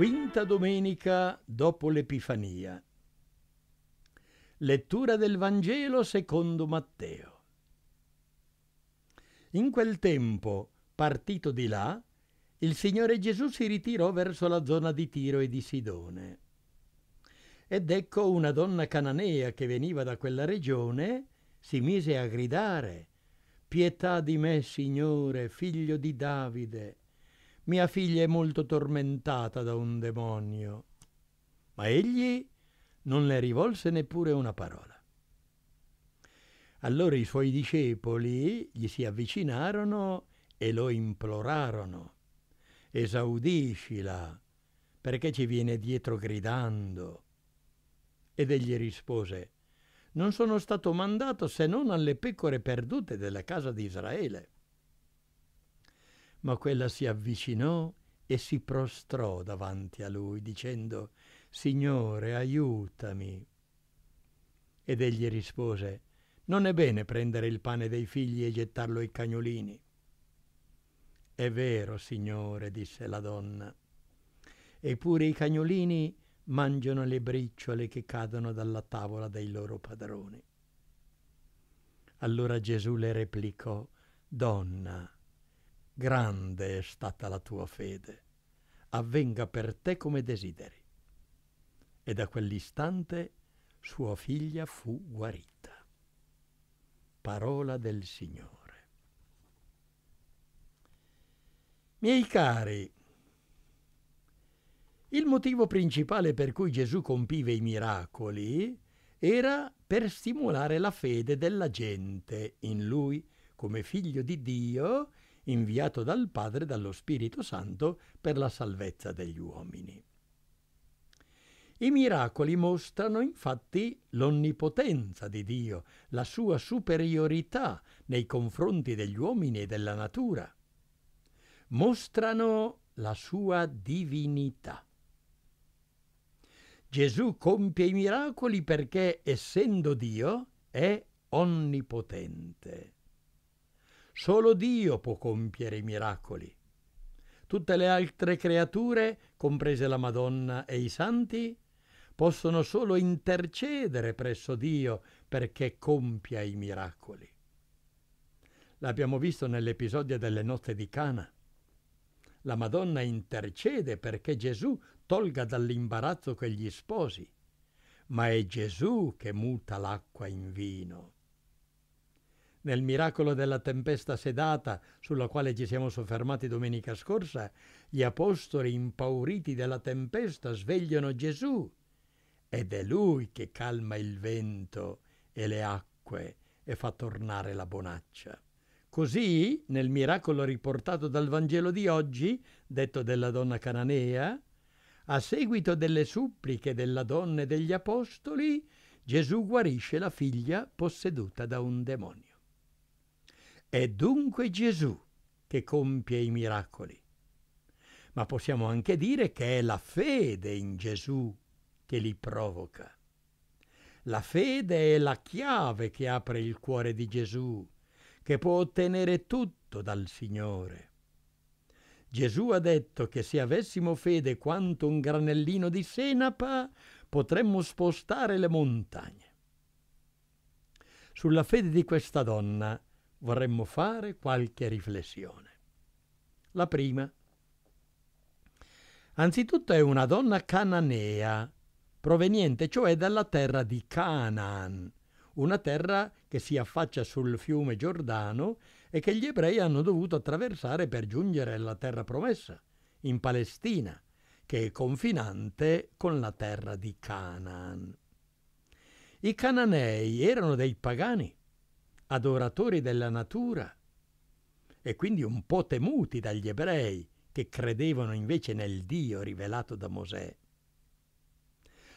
Quinta domenica dopo l'Epifania. Lettura del Vangelo secondo Matteo. In quel tempo, partito di là, il Signore Gesù si ritirò verso la zona di Tiro e di Sidone. Ed ecco una donna cananea che veniva da quella regione si mise a gridare Pietà di me, Signore, figlio di Davide mia figlia è molto tormentata da un demonio. Ma egli non le rivolse neppure una parola. Allora i suoi discepoli gli si avvicinarono e lo implorarono. Esaudiscila, perché ci viene dietro gridando? Ed egli rispose, non sono stato mandato se non alle pecore perdute della casa di Israele. Ma quella si avvicinò e si prostrò davanti a lui, dicendo, Signore, aiutami. Ed egli rispose, Non è bene prendere il pane dei figli e gettarlo ai cagnolini. È vero, Signore, disse la donna, eppure i cagnolini mangiano le briciole che cadono dalla tavola dei loro padroni. Allora Gesù le replicò, Donna, grande è stata la tua fede, avvenga per te come desideri. E da quell'istante sua figlia fu guarita. Parola del Signore. Miei cari, il motivo principale per cui Gesù compiva i miracoli era per stimolare la fede della gente in lui come figlio di Dio inviato dal Padre e dallo Spirito Santo per la salvezza degli uomini. I miracoli mostrano infatti l'onnipotenza di Dio, la sua superiorità nei confronti degli uomini e della natura. Mostrano la sua divinità. Gesù compie i miracoli perché, essendo Dio, è onnipotente. Solo Dio può compiere i miracoli. Tutte le altre creature, comprese la Madonna e i santi, possono solo intercedere presso Dio perché compia i miracoli. L'abbiamo visto nell'episodio delle nozze di Cana. La Madonna intercede perché Gesù tolga dall'imbarazzo quegli sposi, ma è Gesù che muta l'acqua in vino nel miracolo della tempesta sedata sulla quale ci siamo soffermati domenica scorsa, gli apostoli impauriti dalla tempesta svegliano Gesù ed è lui che calma il vento e le acque e fa tornare la bonaccia. Così, nel miracolo riportato dal Vangelo di oggi, detto della donna cananea, a seguito delle suppliche della donna e degli apostoli, Gesù guarisce la figlia posseduta da un demonio. È dunque Gesù che compie i miracoli. Ma possiamo anche dire che è la fede in Gesù che li provoca. La fede è la chiave che apre il cuore di Gesù, che può ottenere tutto dal Signore. Gesù ha detto che se avessimo fede quanto un granellino di senapa, potremmo spostare le montagne. Sulla fede di questa donna vorremmo fare qualche riflessione. La prima. Anzitutto è una donna cananea, proveniente cioè dalla terra di Canaan, una terra che si affaccia sul fiume Giordano e che gli ebrei hanno dovuto attraversare per giungere alla terra promessa, in Palestina, che è confinante con la terra di Canaan. I cananei erano dei pagani, adoratori della natura e quindi un po' temuti dagli ebrei che credevano invece nel Dio rivelato da Mosè.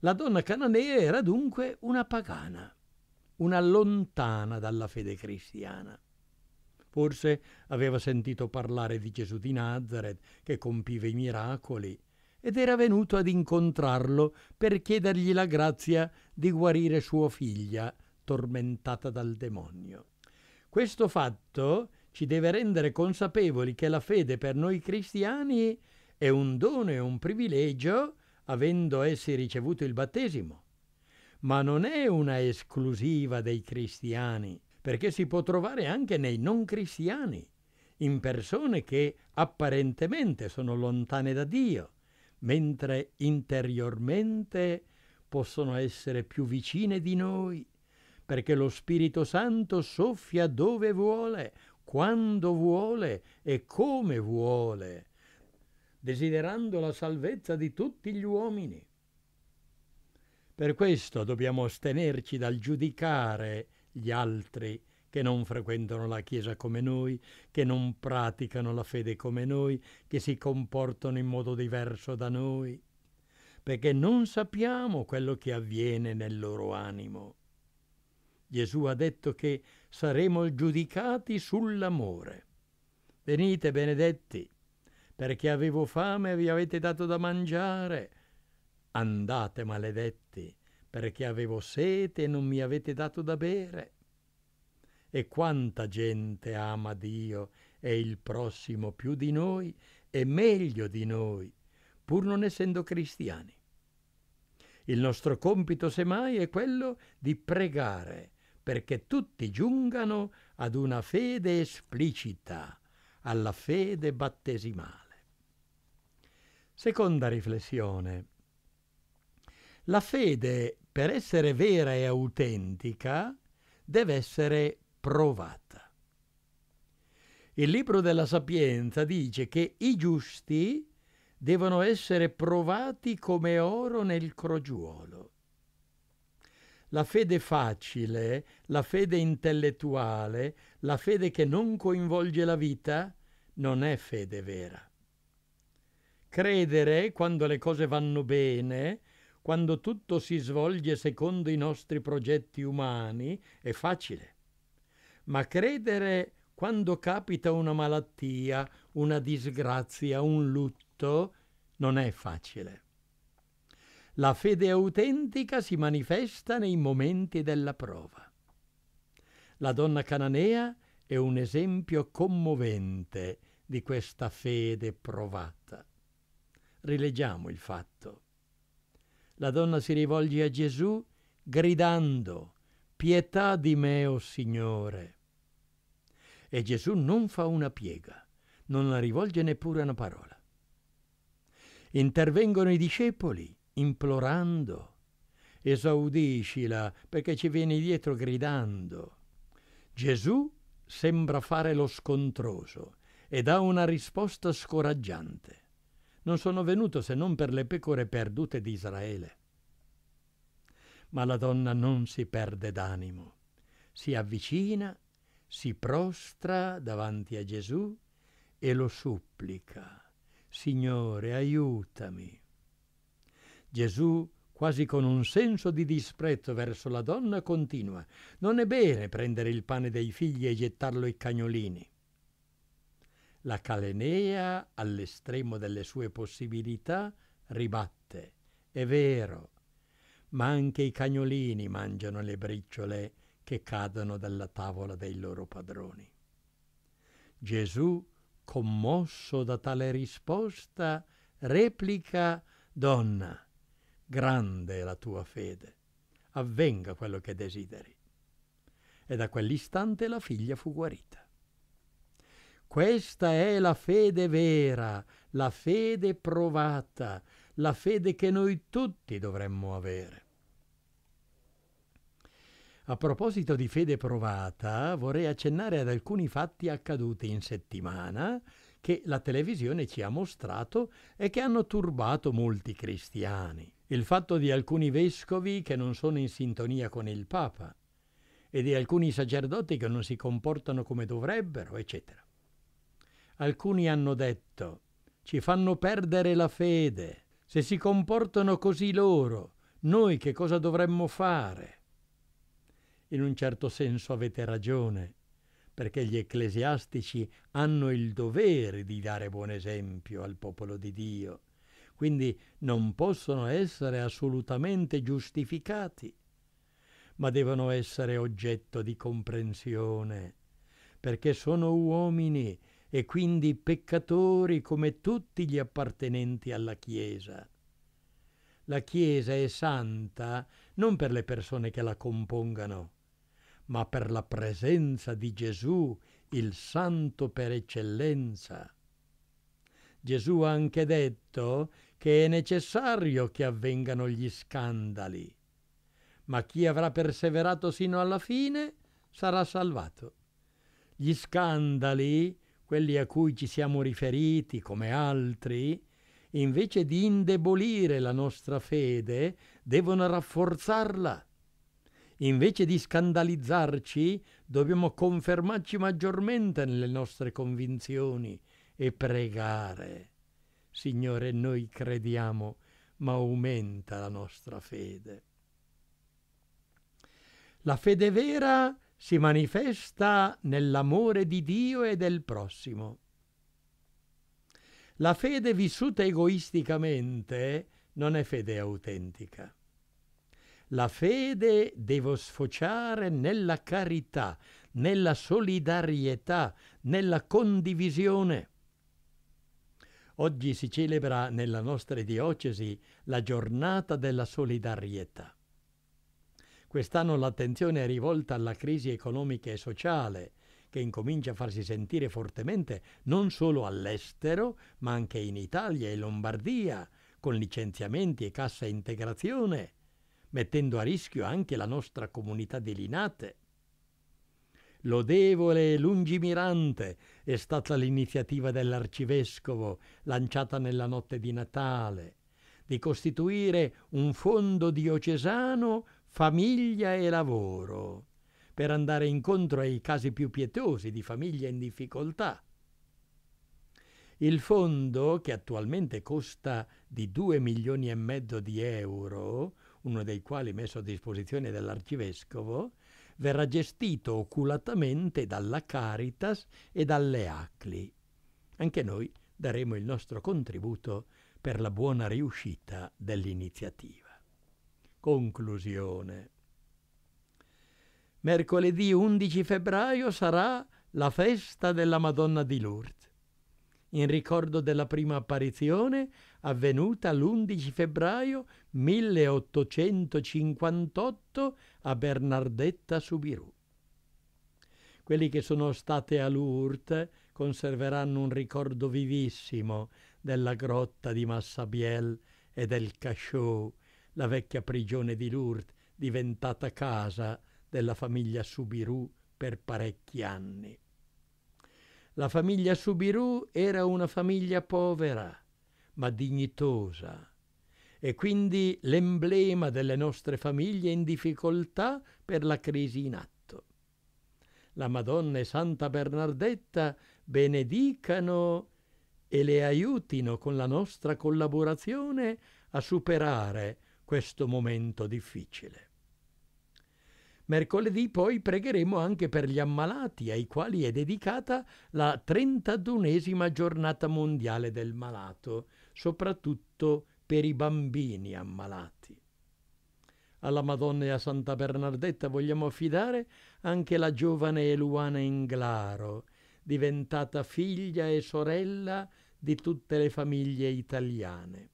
La donna cananea era dunque una pagana, una lontana dalla fede cristiana. Forse aveva sentito parlare di Gesù di Nazareth che compiva i miracoli ed era venuto ad incontrarlo per chiedergli la grazia di guarire sua figlia tormentata dal demonio. Questo fatto ci deve rendere consapevoli che la fede per noi cristiani è un dono e un privilegio, avendo essi ricevuto il battesimo. Ma non è una esclusiva dei cristiani, perché si può trovare anche nei non cristiani, in persone che apparentemente sono lontane da Dio, mentre interiormente possono essere più vicine di noi perché lo Spirito Santo soffia dove vuole, quando vuole e come vuole, desiderando la salvezza di tutti gli uomini. Per questo dobbiamo astenerci dal giudicare gli altri che non frequentano la Chiesa come noi, che non praticano la fede come noi, che si comportano in modo diverso da noi, perché non sappiamo quello che avviene nel loro animo. Gesù ha detto che saremo giudicati sull'amore. Venite benedetti, perché avevo fame e vi avete dato da mangiare. Andate maledetti, perché avevo sete e non mi avete dato da bere. E quanta gente ama Dio e il prossimo più di noi e meglio di noi, pur non essendo cristiani. Il nostro compito semmai è quello di pregare perché tutti giungano ad una fede esplicita, alla fede battesimale. Seconda riflessione. La fede, per essere vera e autentica, deve essere provata. Il libro della Sapienza dice che i giusti devono essere provati come oro nel crogiuolo. La fede facile, la fede intellettuale, la fede che non coinvolge la vita, non è fede vera. Credere quando le cose vanno bene, quando tutto si svolge secondo i nostri progetti umani, è facile. Ma credere quando capita una malattia, una disgrazia, un lutto, non è facile. La fede autentica si manifesta nei momenti della prova. La donna cananea è un esempio commovente di questa fede provata. Rileggiamo il fatto. La donna si rivolge a Gesù gridando Pietà di me, o oh Signore. E Gesù non fa una piega, non la rivolge neppure una parola. Intervengono i discepoli implorando, esaudiscila perché ci vieni dietro gridando. Gesù sembra fare lo scontroso e dà una risposta scoraggiante. Non sono venuto se non per le pecore perdute di Israele. Ma la donna non si perde d'animo, si avvicina, si prostra davanti a Gesù e lo supplica. Signore, aiutami. Gesù, quasi con un senso di disprezzo verso la donna, continua, non è bene prendere il pane dei figli e gettarlo ai cagnolini. La Calenea, all'estremo delle sue possibilità, ribatte, è vero, ma anche i cagnolini mangiano le briciole che cadono dalla tavola dei loro padroni. Gesù, commosso da tale risposta, replica Donna, grande è la tua fede, avvenga quello che desideri. E da quell'istante la figlia fu guarita. Questa è la fede vera, la fede provata, la fede che noi tutti dovremmo avere. A proposito di fede provata, vorrei accennare ad alcuni fatti accaduti in settimana che la televisione ci ha mostrato e che hanno turbato molti cristiani il fatto di alcuni vescovi che non sono in sintonia con il Papa e di alcuni sacerdoti che non si comportano come dovrebbero, eccetera. Alcuni hanno detto, ci fanno perdere la fede, se si comportano così loro, noi che cosa dovremmo fare? In un certo senso avete ragione, perché gli ecclesiastici hanno il dovere di dare buon esempio al popolo di Dio quindi non possono essere assolutamente giustificati, ma devono essere oggetto di comprensione, perché sono uomini e quindi peccatori come tutti gli appartenenti alla Chiesa. La Chiesa è santa non per le persone che la compongano, ma per la presenza di Gesù, il santo per eccellenza. Gesù ha anche detto che è necessario che avvengano gli scandali, ma chi avrà perseverato sino alla fine sarà salvato. Gli scandali, quelli a cui ci siamo riferiti come altri, invece di indebolire la nostra fede, devono rafforzarla. Invece di scandalizzarci, dobbiamo confermarci maggiormente nelle nostre convinzioni e pregare. Signore, noi crediamo, ma aumenta la nostra fede. La fede vera si manifesta nell'amore di Dio e del prossimo. La fede vissuta egoisticamente non è fede autentica. La fede devo sfociare nella carità, nella solidarietà, nella condivisione. Oggi si celebra nella nostra diocesi la giornata della solidarietà. Quest'anno l'attenzione è rivolta alla crisi economica e sociale, che incomincia a farsi sentire fortemente non solo all'estero, ma anche in Italia e Lombardia, con licenziamenti e cassa integrazione, mettendo a rischio anche la nostra comunità di Linate lodevole e lungimirante è stata l'iniziativa dell'arcivescovo lanciata nella notte di Natale di costituire un fondo diocesano famiglia e lavoro per andare incontro ai casi più pietosi di famiglie in difficoltà. Il fondo, che attualmente costa di 2 milioni e mezzo di euro, uno dei quali messo a disposizione dell'arcivescovo, verrà gestito oculatamente dalla Caritas e dalle ACLI. Anche noi daremo il nostro contributo per la buona riuscita dell'iniziativa. Conclusione. Mercoledì 11 febbraio sarà la festa della Madonna di Lourdes in ricordo della prima apparizione avvenuta l'11 febbraio 1858 a Bernardetta Subirù. Quelli che sono state a Lourdes conserveranno un ricordo vivissimo della grotta di Massabiel e del Cachot, la vecchia prigione di Lourdes diventata casa della famiglia Subirù per parecchi anni. La famiglia Subiru era una famiglia povera, ma dignitosa, e quindi l'emblema delle nostre famiglie in difficoltà per la crisi in atto. La Madonna e Santa Bernardetta benedicano e le aiutino con la nostra collaborazione a superare questo momento difficile. Mercoledì poi pregheremo anche per gli ammalati, ai quali è dedicata la 31esima giornata mondiale del malato, soprattutto per i bambini ammalati. Alla Madonna e a Santa Bernardetta vogliamo affidare anche la giovane Eluana Inglaro, diventata figlia e sorella di tutte le famiglie italiane.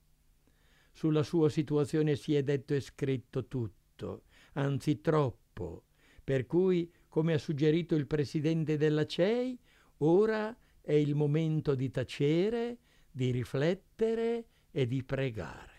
Sulla sua situazione si è detto e scritto tutto, anzi troppo troppo, per cui, come ha suggerito il presidente della CEI, ora è il momento di tacere, di riflettere e di pregare.